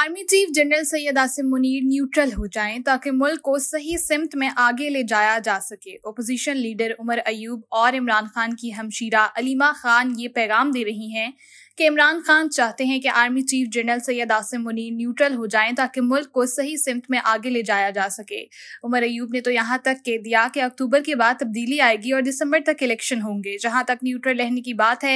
army chief general Syed Asim Munir neutral हो जाएं ताकि मुल्क को सही सिमत में आगे ले जाया जा सके ओपोजिशन लीडर उमर अयूब और इमरान खान की हमशीरा अलीमा खान ये पैगाम दे रही हैं कि इमरान खान चाहते हैं कि army chief general Syed Asim Munir neutral हो जाएं ताकि मुल्क को सही सिमत में आगे ले जाया जा सके उमर अयूब ने तो यहाँ तक कह दिया कि अक्टूबर के बाद तब्दीली आएगी और दिसंबर तक इलेक्शन होंगे जहाँ तक न्यूट्रल रहने की बात है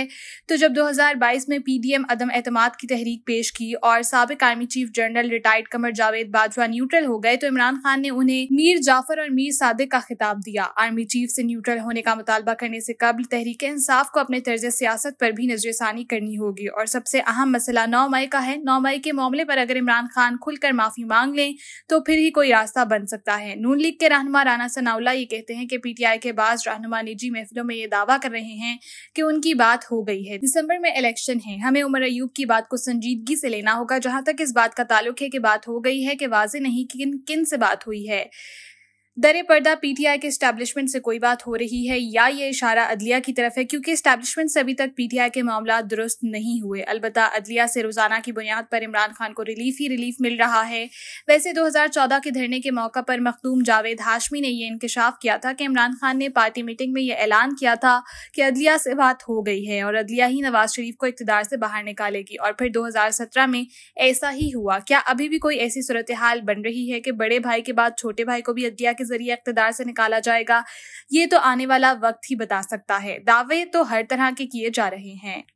तो जब 2022 में पीडीएम अदम एतमाद की तहरीक पेश की और सबक army chief general retired Qamar Javed Bajwa neutral हो गए तो इमरान खान ने उन्हें मीर जाफर और मीर सादिक का खिताब दिया आर्मी चीफ से न्यूट्रल होने का मुतालबा करने से कबल तहरीक इंसाफ को अपने तर्ज सियासत पर भी नजरसानी करनी होगी होगी और सबसे अहम मसला नौ मई का है नौ मई के मामले पर अगर इमरान खान खुलकर माफी मांग लें तो फिर ही कोई रास्ता बन सकता है नून लीग के रहनुमा राना सनाउल्ला ये कहते हैं कि पीटीआई के बाद रहनुमा निजी महफिलों में ये दावा कर रहे हैं कि उनकी बात हो गई है दिसंबर में इलेक्शन है हमें उमर अयूब की बात को संजीदगी से लेना होगा जहाँ तक इस बात का ताल्लुक है कि बात हो गई है कि वाजे नहीं किन किन से बात हुई है दर पर्दा पीटीआई के स्टैब्लिशमेंट से कोई बात हो रही है या ये इशारा अदलिया की तरफ है क्योंकि स्टैब्लिशमेंट से अभी तक पीटीआई के मामला दुरुस्त नहीं हुए अलबत् अदलिया से रोजाना की बुनियाद पर इमरान खान को रिलीफ ही रिलीफ मिल रहा है वैसे 2014 के धरने के मौका पर मखदूम जावेद हाशमी ने यह इंकशाफ किया था कि इमरान खान ने पार्टी मीटिंग में यह ऐलान किया था कि अदलिया से बात हो गई है और अदलिया ही नवाज शरीफ को इकतदार से बाहर निकालेगी और फिर दो में ऐसा ही हुआ क्या अभी भी कोई ऐसी सूरत हाल बन रही है कि बड़े भाई के बाद छोटे भाई को भी अदलिया के के जरिए इकतदार से निकाला जाएगा ये तो आने वाला वक्त ही बता सकता है दावे तो हर तरह के किए जा रहे हैं